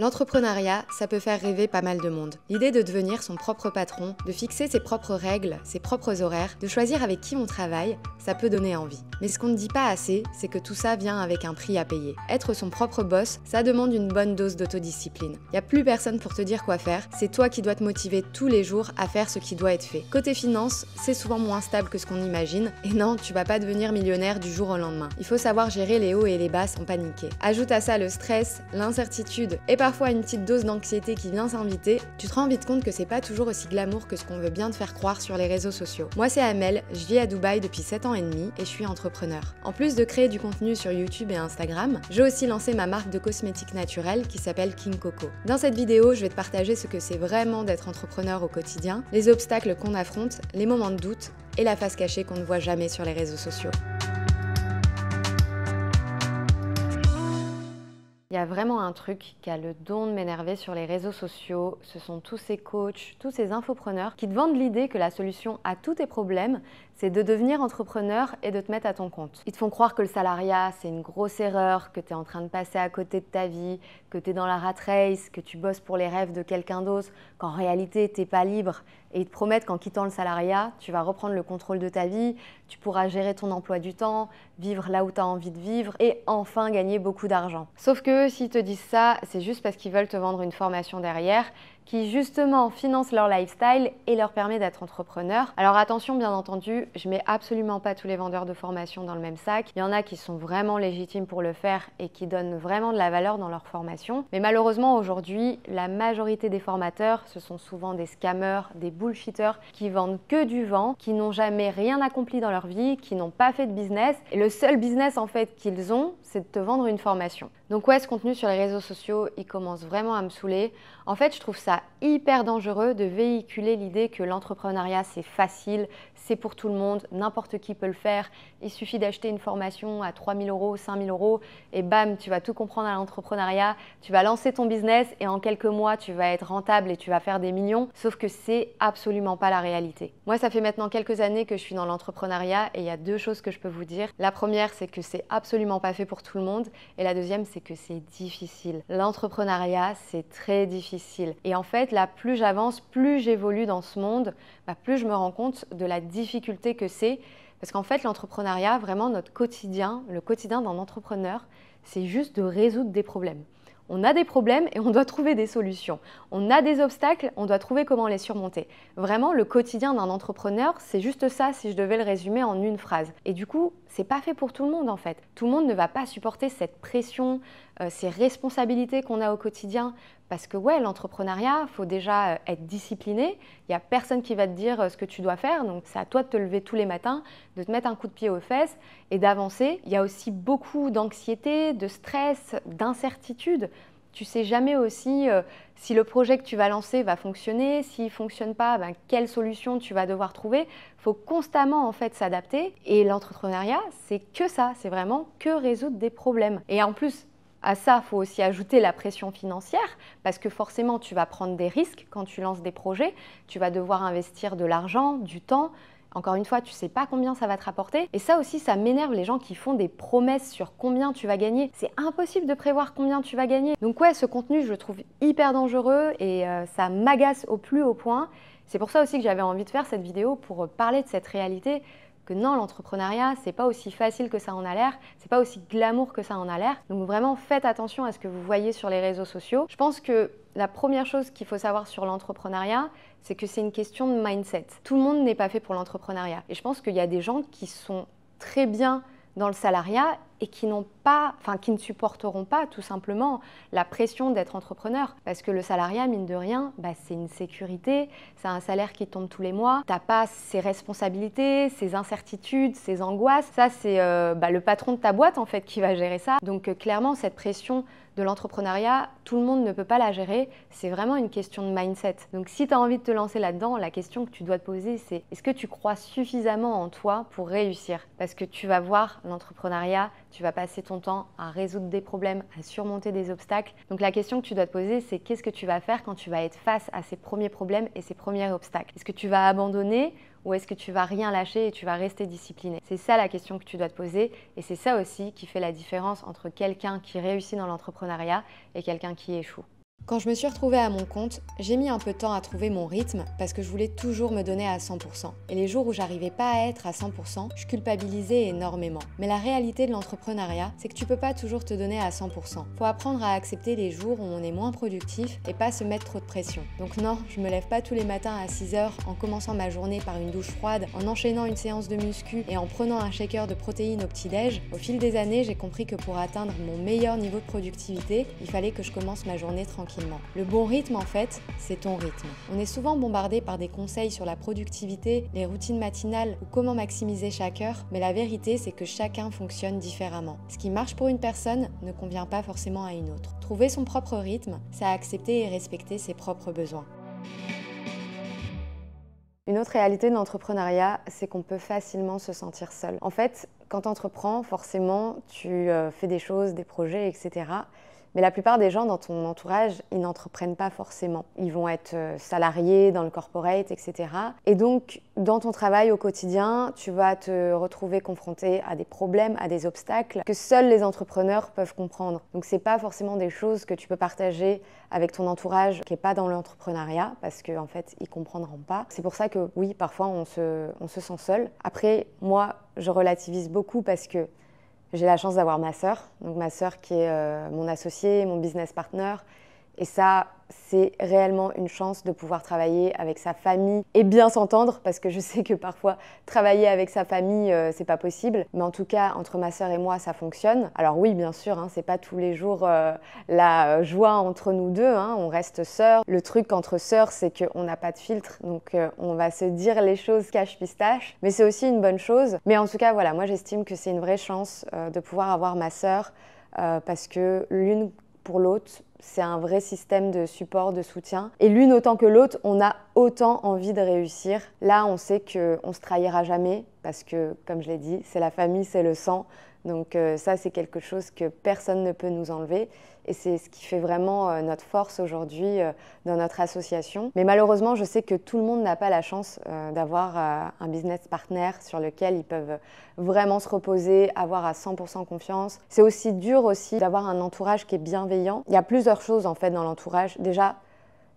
L'entrepreneuriat, ça peut faire rêver pas mal de monde. L'idée de devenir son propre patron, de fixer ses propres règles, ses propres horaires, de choisir avec qui on travaille, ça peut donner envie. Mais ce qu'on ne dit pas assez, c'est que tout ça vient avec un prix à payer. Être son propre boss, ça demande une bonne dose d'autodiscipline. Il n'y a plus personne pour te dire quoi faire, c'est toi qui dois te motiver tous les jours à faire ce qui doit être fait. Côté finance, c'est souvent moins stable que ce qu'on imagine, et non, tu vas pas devenir millionnaire du jour au lendemain. Il faut savoir gérer les hauts et les bas sans paniquer. Ajoute à ça le stress, l'incertitude, et parfois parfois une petite dose d'anxiété qui vient s'inviter, tu te rends vite compte que c'est pas toujours aussi glamour que ce qu'on veut bien te faire croire sur les réseaux sociaux. Moi c'est Amel, je vis à Dubaï depuis 7 ans et demi et je suis entrepreneur. En plus de créer du contenu sur YouTube et Instagram, j'ai aussi lancé ma marque de cosmétiques naturels qui s'appelle King Coco. Dans cette vidéo, je vais te partager ce que c'est vraiment d'être entrepreneur au quotidien, les obstacles qu'on affronte, les moments de doute et la face cachée qu'on ne voit jamais sur les réseaux sociaux. a vraiment un truc qui a le don de m'énerver sur les réseaux sociaux, ce sont tous ces coachs, tous ces infopreneurs qui te vendent l'idée que la solution à tous tes problèmes, c'est de devenir entrepreneur et de te mettre à ton compte. Ils te font croire que le salariat, c'est une grosse erreur, que tu es en train de passer à côté de ta vie, que tu es dans la rat race, que tu bosses pour les rêves de quelqu'un d'autre, qu'en réalité, tu n'es pas libre. Et ils te promettent qu'en quittant le salariat, tu vas reprendre le contrôle de ta vie, tu pourras gérer ton emploi du temps, vivre là où tu as envie de vivre et enfin gagner beaucoup d'argent. Sauf que s'ils te disent ça, c'est juste parce qu'ils veulent te vendre une formation derrière qui justement financent leur lifestyle et leur permet d'être entrepreneur. Alors attention, bien entendu, je mets absolument pas tous les vendeurs de formation dans le même sac. Il y en a qui sont vraiment légitimes pour le faire et qui donnent vraiment de la valeur dans leur formation. Mais malheureusement, aujourd'hui, la majorité des formateurs, ce sont souvent des scammers, des bullshitters qui vendent que du vent, qui n'ont jamais rien accompli dans leur vie, qui n'ont pas fait de business. Et le seul business en fait qu'ils ont, c'est de te vendre une formation. Donc ouais, ce contenu sur les réseaux sociaux, il commence vraiment à me saouler. En fait, je trouve ça hyper dangereux de véhiculer l'idée que l'entrepreneuriat, c'est facile, c'est pour tout le monde, n'importe qui peut le faire. Il suffit d'acheter une formation à 3000 euros, 5000 euros, et bam, tu vas tout comprendre à l'entrepreneuriat, tu vas lancer ton business, et en quelques mois, tu vas être rentable et tu vas faire des millions. Sauf que c'est absolument pas la réalité. Moi, ça fait maintenant quelques années que je suis dans l'entrepreneuriat, et il y a deux choses que je peux vous dire. La première, c'est que c'est absolument pas fait pour tout le monde. Et la deuxième, c'est que c'est difficile. L'entrepreneuriat, c'est très difficile. Et en fait, là, plus j'avance, plus j'évolue dans ce monde, bah, plus je me rends compte de la difficulté que c'est. Parce qu'en fait, l'entrepreneuriat, vraiment notre quotidien, le quotidien d'un entrepreneur, c'est juste de résoudre des problèmes. On a des problèmes et on doit trouver des solutions. On a des obstacles, on doit trouver comment les surmonter. Vraiment, le quotidien d'un entrepreneur, c'est juste ça si je devais le résumer en une phrase. Et du coup, c'est pas fait pour tout le monde en fait. Tout le monde ne va pas supporter cette pression, euh, ces responsabilités qu'on a au quotidien. Parce que ouais, l'entrepreneuriat, faut déjà euh, être discipliné. Il n'y a personne qui va te dire euh, ce que tu dois faire. Donc c'est à toi de te lever tous les matins, de te mettre un coup de pied aux fesses et d'avancer. Il y a aussi beaucoup d'anxiété, de stress, d'incertitude tu sais jamais aussi euh, si le projet que tu vas lancer va fonctionner, s'il ne fonctionne pas, ben, quelle solution tu vas devoir trouver. Il faut constamment en fait s'adapter et l'entrepreneuriat, c'est que ça, c'est vraiment que résoudre des problèmes. Et en plus, à ça, il faut aussi ajouter la pression financière, parce que forcément, tu vas prendre des risques quand tu lances des projets, tu vas devoir investir de l'argent, du temps, encore une fois, tu sais pas combien ça va te rapporter. Et ça aussi, ça m'énerve les gens qui font des promesses sur combien tu vas gagner. C'est impossible de prévoir combien tu vas gagner. Donc ouais, ce contenu, je le trouve hyper dangereux et euh, ça m'agace au plus haut point. C'est pour ça aussi que j'avais envie de faire cette vidéo pour euh, parler de cette réalité, que non, l'entrepreneuriat, c'est pas aussi facile que ça en a l'air, c'est pas aussi glamour que ça en a l'air. Donc vraiment, faites attention à ce que vous voyez sur les réseaux sociaux. Je pense que la première chose qu'il faut savoir sur l'entrepreneuriat, c'est que c'est une question de mindset. Tout le monde n'est pas fait pour l'entrepreneuriat. Et je pense qu'il y a des gens qui sont très bien dans le salariat et qui n'ont pas, enfin qui ne supporteront pas tout simplement la pression d'être entrepreneur. Parce que le salariat, mine de rien, bah, c'est une sécurité, c'est un salaire qui tombe tous les mois, t'as pas ses responsabilités, ses incertitudes, ses angoisses. Ça, c'est euh, bah, le patron de ta boîte en fait qui va gérer ça. Donc euh, clairement, cette pression de l'entrepreneuriat, tout le monde ne peut pas la gérer. C'est vraiment une question de mindset. Donc si tu as envie de te lancer là-dedans, la question que tu dois te poser, c'est est-ce que tu crois suffisamment en toi pour réussir Parce que tu vas voir l'entrepreneuriat, tu vas passer ton temps à résoudre des problèmes, à surmonter des obstacles. Donc la question que tu dois te poser, c'est qu'est-ce que tu vas faire quand tu vas être face à ces premiers problèmes et ces premiers obstacles Est-ce que tu vas abandonner ou est-ce que tu vas rien lâcher et tu vas rester discipliné C'est ça la question que tu dois te poser et c'est ça aussi qui fait la différence entre quelqu'un qui réussit dans l'entrepreneuriat et quelqu'un qui échoue. Quand je me suis retrouvée à mon compte, j'ai mis un peu de temps à trouver mon rythme parce que je voulais toujours me donner à 100%. Et les jours où j'arrivais pas à être à 100%, je culpabilisais énormément. Mais la réalité de l'entrepreneuriat, c'est que tu peux pas toujours te donner à 100%. Faut apprendre à accepter les jours où on est moins productif et pas se mettre trop de pression. Donc non, je me lève pas tous les matins à 6h en commençant ma journée par une douche froide, en enchaînant une séance de muscu et en prenant un shaker de protéines au petit-déj. Au fil des années, j'ai compris que pour atteindre mon meilleur niveau de productivité, il fallait que je commence ma journée tranquille le bon rythme, en fait, c'est ton rythme. On est souvent bombardé par des conseils sur la productivité, les routines matinales ou comment maximiser chaque heure, mais la vérité, c'est que chacun fonctionne différemment. Ce qui marche pour une personne ne convient pas forcément à une autre. Trouver son propre rythme, c'est accepter et respecter ses propres besoins. Une autre réalité de l'entrepreneuriat, c'est qu'on peut facilement se sentir seul. En fait, quand tu entreprends, forcément, tu euh, fais des choses, des projets, etc. Mais la plupart des gens dans ton entourage, ils n'entreprennent pas forcément. Ils vont être euh, salariés dans le corporate, etc. Et donc, dans ton travail au quotidien, tu vas te retrouver confronté à des problèmes, à des obstacles que seuls les entrepreneurs peuvent comprendre. Donc, ce n'est pas forcément des choses que tu peux partager avec ton entourage qui n'est pas dans l'entrepreneuriat parce qu'en fait, ils comprendront pas. C'est pour ça que oui, parfois, on se, on se sent seul. Après, moi, je relativise beaucoup parce que j'ai la chance d'avoir ma sœur, donc ma sœur qui est euh, mon associée, mon business partner, et ça, c'est réellement une chance de pouvoir travailler avec sa famille et bien s'entendre parce que je sais que parfois travailler avec sa famille euh, c'est pas possible mais en tout cas entre ma sœur et moi ça fonctionne alors oui bien sûr hein, c'est pas tous les jours euh, la euh, joie entre nous deux hein. on reste sœurs le truc entre sœurs c'est qu'on n'a pas de filtre donc on va se dire les choses cache pistache mais c'est aussi une bonne chose mais en tout cas voilà moi j'estime que c'est une vraie chance de pouvoir avoir ma sœur parce que l'une pour l'autre c'est un vrai système de support, de soutien. Et l'une autant que l'autre, on a autant envie de réussir. Là, on sait qu'on ne se trahira jamais parce que, comme je l'ai dit, c'est la famille, c'est le sang. Donc euh, ça, c'est quelque chose que personne ne peut nous enlever et c'est ce qui fait vraiment euh, notre force aujourd'hui euh, dans notre association. Mais malheureusement, je sais que tout le monde n'a pas la chance d'avoir un business partner sur lequel ils peuvent vraiment se reposer, avoir à 100% confiance. C'est aussi dur aussi d'avoir un entourage qui est bienveillant. Il y a plusieurs choses en fait dans l'entourage. Déjà,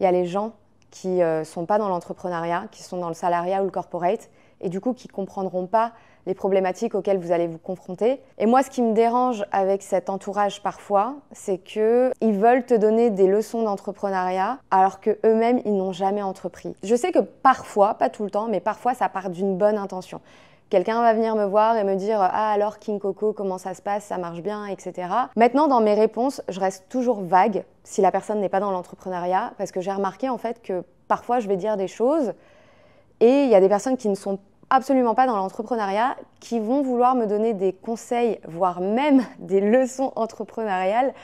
il y a les gens qui ne sont pas dans l'entrepreneuriat, qui sont dans le salariat ou le corporate et du coup qui comprendront pas les problématiques auxquelles vous allez vous confronter. Et moi, ce qui me dérange avec cet entourage parfois, c'est que ils veulent te donner des leçons d'entrepreneuriat alors que eux-mêmes ils n'ont jamais entrepris. Je sais que parfois, pas tout le temps, mais parfois ça part d'une bonne intention. Quelqu'un va venir me voir et me dire Ah alors King Coco, comment ça se passe, ça marche bien, etc. Maintenant, dans mes réponses, je reste toujours vague si la personne n'est pas dans l'entrepreneuriat, parce que j'ai remarqué en fait que parfois je vais dire des choses et il y a des personnes qui ne sont pas absolument pas dans l'entrepreneuriat, qui vont vouloir me donner des conseils, voire même des leçons entrepreneuriales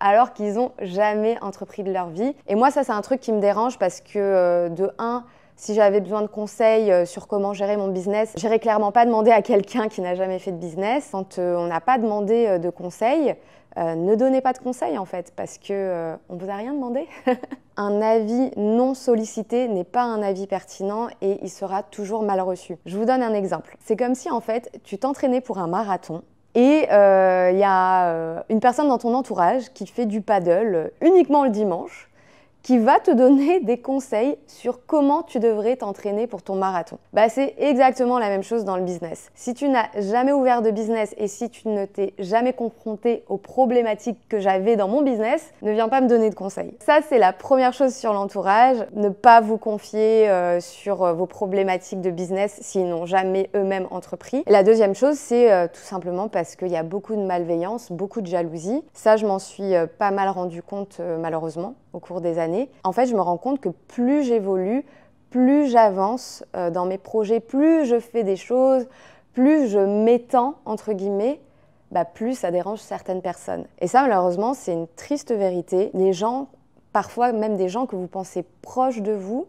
alors qu'ils n'ont jamais entrepris de leur vie. Et moi, ça, c'est un truc qui me dérange parce que, euh, de un, si j'avais besoin de conseils euh, sur comment gérer mon business, j'irais clairement pas demander à quelqu'un qui n'a jamais fait de business. Quand euh, on n'a pas demandé euh, de conseils, ne donnez pas de conseils en fait, parce qu'on ne vous a rien demandé. un avis non sollicité n'est pas un avis pertinent et il sera toujours mal reçu. Je vous donne un exemple. C'est comme si en fait tu t'entraînais pour un marathon et il y a une personne dans ton entourage qui fait du paddle uniquement le dimanche qui va te donner des conseils sur comment tu devrais t'entraîner pour ton marathon. Bah, c'est exactement la même chose dans le business. Si tu n'as jamais ouvert de business et si tu ne t'es jamais confronté aux problématiques que j'avais dans mon business, ne viens pas me donner de conseils. Ça, c'est la première chose sur l'entourage. Ne pas vous confier euh, sur euh, vos problématiques de business s'ils n'ont jamais eux-mêmes entrepris. la deuxième chose, c'est euh, tout simplement parce qu'il y a beaucoup de malveillance, beaucoup de jalousie. Ça, je m'en suis pas mal rendu compte malheureusement au cours des années, en fait, je me rends compte que plus j'évolue, plus j'avance euh, dans mes projets, plus je fais des choses, plus je m'étends, entre guillemets, bah, plus ça dérange certaines personnes. Et ça, malheureusement, c'est une triste vérité. Les gens, parfois même des gens que vous pensez proches de vous,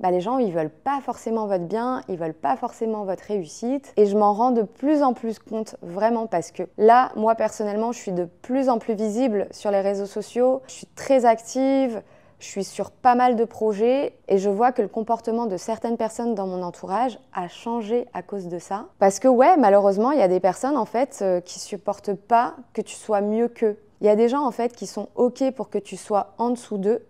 bah, les gens, ils veulent pas forcément votre bien, ils veulent pas forcément votre réussite. Et je m'en rends de plus en plus compte, vraiment, parce que là, moi personnellement, je suis de plus en plus visible sur les réseaux sociaux, je suis très active. Je suis sur pas mal de projets et je vois que le comportement de certaines personnes dans mon entourage a changé à cause de ça. Parce que ouais, malheureusement, il y a des personnes en fait euh, qui supportent pas que tu sois mieux qu'eux. Il y a des gens en fait qui sont OK pour que tu sois en dessous d'eux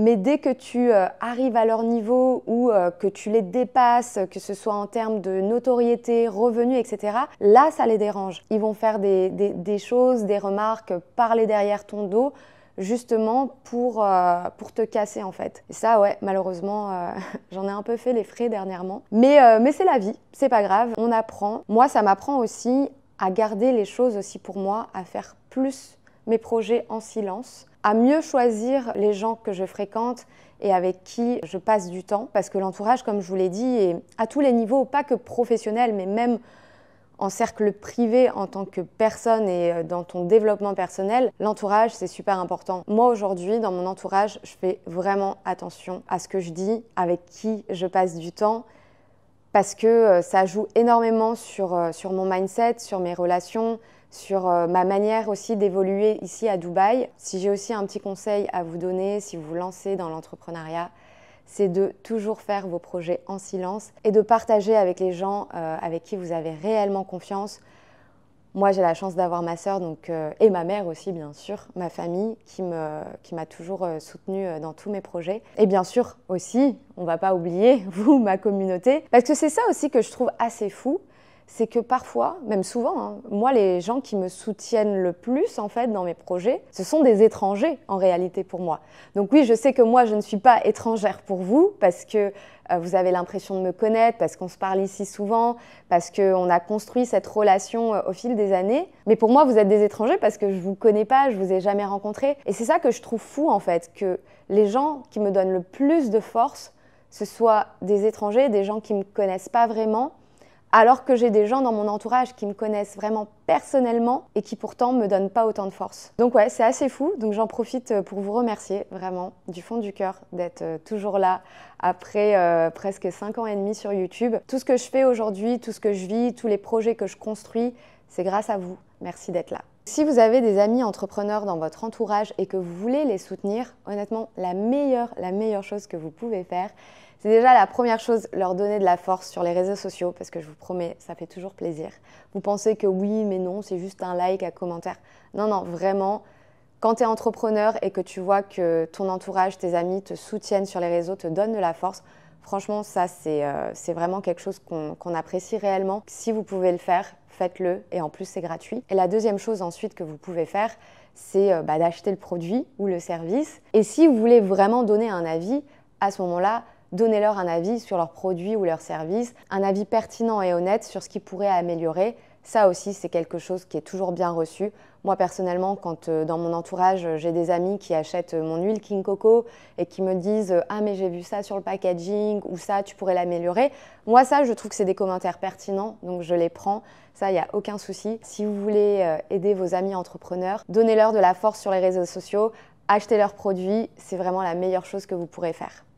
mais dès que tu euh, arrives à leur niveau ou euh, que tu les dépasses, que ce soit en termes de notoriété, revenus, etc., là, ça les dérange. Ils vont faire des, des, choses, des remarques, parler derrière ton dos justement pour, euh, pour te casser en fait. Et ça ouais, malheureusement, j'en ai un peu fait les frais dernièrement. Mais, mais c'est la vie, c'est pas grave, on apprend. Moi, ça m'apprend aussi à garder les choses aussi pour moi, à faire plus mes projets en silence, à mieux choisir les gens que je fréquente et avec qui je passe du temps, parce que l'entourage, comme je vous l'ai dit, est à tous les niveaux, pas que professionnel, mais même en cercle privé en tant que personne et euh, dans ton développement personnel, l'entourage, c'est super important. Moi, aujourd'hui, dans mon entourage, je fais vraiment attention à ce que je dis, avec qui je passe du temps, parce que euh, ça joue énormément sur, euh, sur mon mindset, sur mes relations, sur euh, ma manière aussi d'évoluer ici à Dubaï. Si j'ai aussi un petit conseil à vous donner si vous vous lancez dans l'entrepreneuriat, c'est de toujours faire vos projets en silence et de partager avec les gens euh, avec qui vous avez réellement confiance. Moi, j'ai la chance d'avoir ma sœur euh, et ma mère aussi, bien sûr, ma famille qui, qui m'a toujours soutenue dans tous mes projets. Et bien sûr aussi, on ne va pas oublier, vous, ma communauté, parce que c'est ça aussi que je trouve assez fou, c'est que parfois, même souvent, hein, moi, les gens qui me soutiennent le plus, en fait, dans mes projets, ce sont des étrangers, en réalité, pour moi. Donc oui, je sais que moi, je ne suis pas étrangère pour vous, parce que euh, vous avez l'impression de me connaître, parce qu'on se parle ici souvent, parce qu'on a construit cette relation euh, au fil des années. Mais pour moi, vous êtes des étrangers parce que je ne vous connais pas, je vous ai jamais rencontré. Et c'est ça que je trouve fou, en fait, que les gens qui me donnent le plus de force, ce soit des étrangers, des gens qui ne me connaissent pas vraiment, alors que j'ai des gens dans mon entourage qui me connaissent vraiment personnellement et qui pourtant me donnent pas autant de force. Donc ouais, c'est assez fou. Donc j'en profite euh, pour vous remercier vraiment du fond du cœur d'être euh, toujours là après euh, presque 5 ans et demi sur YouTube. Tout ce que je fais aujourd'hui, tout ce que je vis, tous les projets que je construis, c'est grâce à vous. Merci d'être là. Si vous avez des amis entrepreneurs dans votre entourage et que vous voulez les soutenir, honnêtement, la meilleure, la meilleure chose que vous pouvez faire, c'est déjà la première chose, leur donner de la force sur les réseaux sociaux, parce que je vous promets, ça fait toujours plaisir. Vous pensez que oui, mais non, c'est juste un like, un commentaire. Non, non, vraiment, quand tu es entrepreneur et que tu vois que ton entourage, tes amis te soutiennent sur les réseaux, te donnent de la force, franchement, ça, c'est euh, vraiment quelque chose qu'on apprécie réellement. Si vous pouvez le faire, faites-le et en plus c'est gratuit. Et la deuxième chose ensuite que vous pouvez faire, c'est euh, bah, d'acheter le produit ou le service. Et si vous voulez vraiment donner un avis, à ce moment-là, Donnez-leur un avis sur leurs produits ou leurs services, un avis pertinent et honnête sur ce qui pourrait améliorer. Ça aussi, c'est quelque chose qui est toujours bien reçu. Moi, personnellement, quand euh, dans mon entourage, euh, j'ai des amis qui achètent euh, mon huile King Coco et qui me disent Ah, mais j'ai vu ça sur le packaging ou ça, tu pourrais l'améliorer. Moi, ça, je trouve que c'est des commentaires pertinents, donc je les prends. Ça, il n'y a aucun souci. Si vous voulez aider vos amis entrepreneurs, donnez-leur de la force sur les réseaux sociaux, achetez leurs produits. C'est vraiment la meilleure chose que vous pourrez faire.